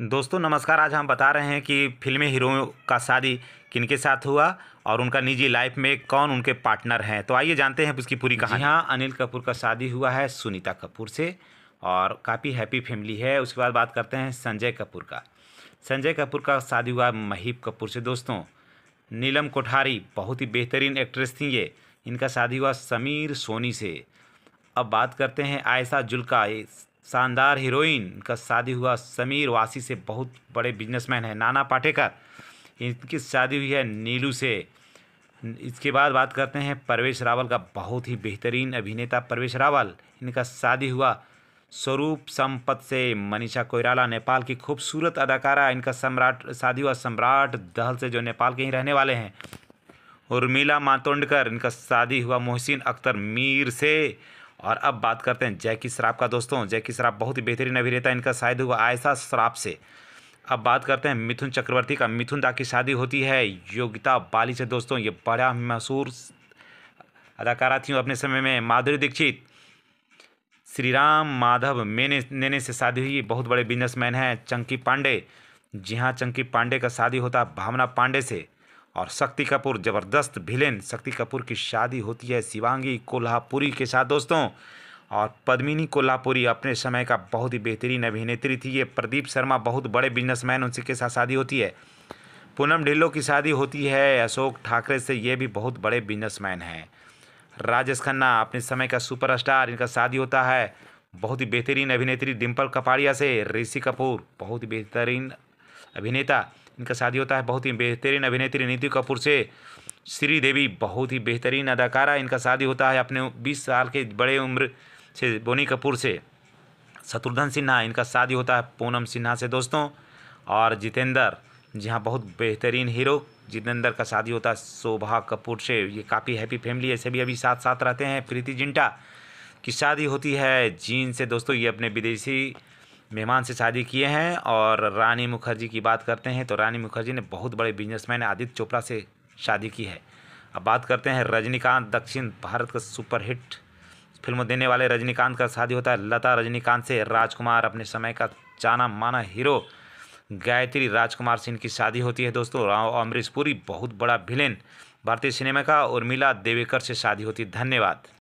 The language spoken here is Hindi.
दोस्तों नमस्कार आज हम बता रहे हैं कि फिल्मी हीरो का शादी किनके साथ हुआ और उनका निजी लाइफ में कौन उनके पार्टनर हैं तो आइए जानते हैं उसकी पूरी कहानी हाँ अनिल कपूर का शादी हुआ है सुनीता कपूर से और काफ़ी हैप्पी फैमिली है उसके बाद बात करते हैं संजय कपूर का संजय कपूर का शादी हुआ महीप कपूर से दोस्तों नीलम कोठारी बहुत ही बेहतरीन एक्ट्रेस थी ये इनका शादी हुआ समीर सोनी से अब बात करते हैं आयशा जुल्का शानदार हीरोइन इनका शादी हुआ समीर वासी से बहुत बड़े बिजनेसमैन है नाना पाटेकर इनकी शादी हुई है नीलू से इसके बाद बात करते हैं परवेश रावल का बहुत ही बेहतरीन अभिनेता परवेश रावल इनका शादी हुआ स्वरूप संपत से मनीषा कोयराला नेपाल की खूबसूरत अदाकारा इनका सम्राट शादी हुआ सम्राट दहल से जो नेपाल के ही रहने वाले हैं उर्मिला मातोंडकर इनका शादी हुआ मोहसिन अख्तर मीर से और अब बात करते हैं जैकी श्राफ का दोस्तों जैकी श्राफ बहुत ही बेहतरीन अभिनेता इनका शायद हुआ आयशा श्राफ से अब बात करते हैं मिथुन चक्रवर्ती का मिथुन दा की शादी होती है योगिता बाली से दोस्तों ये बड़ा मशहूर अदाकारा थी अपने समय में माधुरी दीक्षित श्री राम माधव मेने नेने से शादी हुई बहुत बड़े बिजनेसमैन हैं चंकी पांडे जी हाँ चंकी पांडे का शादी होता भावना पांडे से और शक्ति कपूर ज़बरदस्त विलेन शक्ति कपूर की शादी होती है शिवांगी कोल्हापुरी के साथ दोस्तों और पद्मिनी कोल्हापुरी अपने समय का बहुत ही बेहतरीन अभिनेत्री थी ये प्रदीप शर्मा बहुत बड़े बिजनेसमैन उनसे के साथ शादी होती है पूनम ढिल्लो की शादी होती है अशोक ठाकरे से ये भी बहुत बड़े बिजनेसमैन हैं राजेश खन्ना अपने समय का सुपरस्टार इनका शादी होता है बहुत ही बेहतरीन अभिनेत्री डिम्पल कपाड़िया से ऋषि कपूर बहुत ही बेहतरीन अभिनेता इनका शादी होता है बहुत ही बेहतरीन अभिनेत्री नीति कपूर से श्रीदेवी बहुत ही बेहतरीन अदाकारा इनका शादी होता है अपने 20 साल के बड़े उम्र से बोनी कपूर से शत्रुघ्न सिन्हा इनका शादी होता है पूनम सिन्हा से दोस्तों और जितेंद्र जी हाँ बहुत बेहतरीन हीरो जितेंद्र का शादी होता है शोभा कपूर से ये काफ़ी हैप्पी फैमिली है सभी अभी साथ साथ रहते हैं प्रीति जिंटा की शादी होती है जीन से दोस्तों ये अपने विदेशी मेहमान से शादी किए हैं और रानी मुखर्जी की बात करते हैं तो रानी मुखर्जी ने बहुत बड़े बिजनेसमैन आदित्य चोपड़ा से शादी की है अब बात करते हैं रजनीकांत दक्षिण भारत का सुपरहिट फिल्म देने वाले रजनीकांत का शादी होता है लता रजनीकांत से राजकुमार अपने समय का जाना माना हीरो गायत्री राजकुमार से इनकी शादी होती है दोस्तों राव अमरीश पुरी बहुत बड़ा विलेन भारतीय सिनेमा का उर्मिला देवेकर से शादी होती है धन्यवाद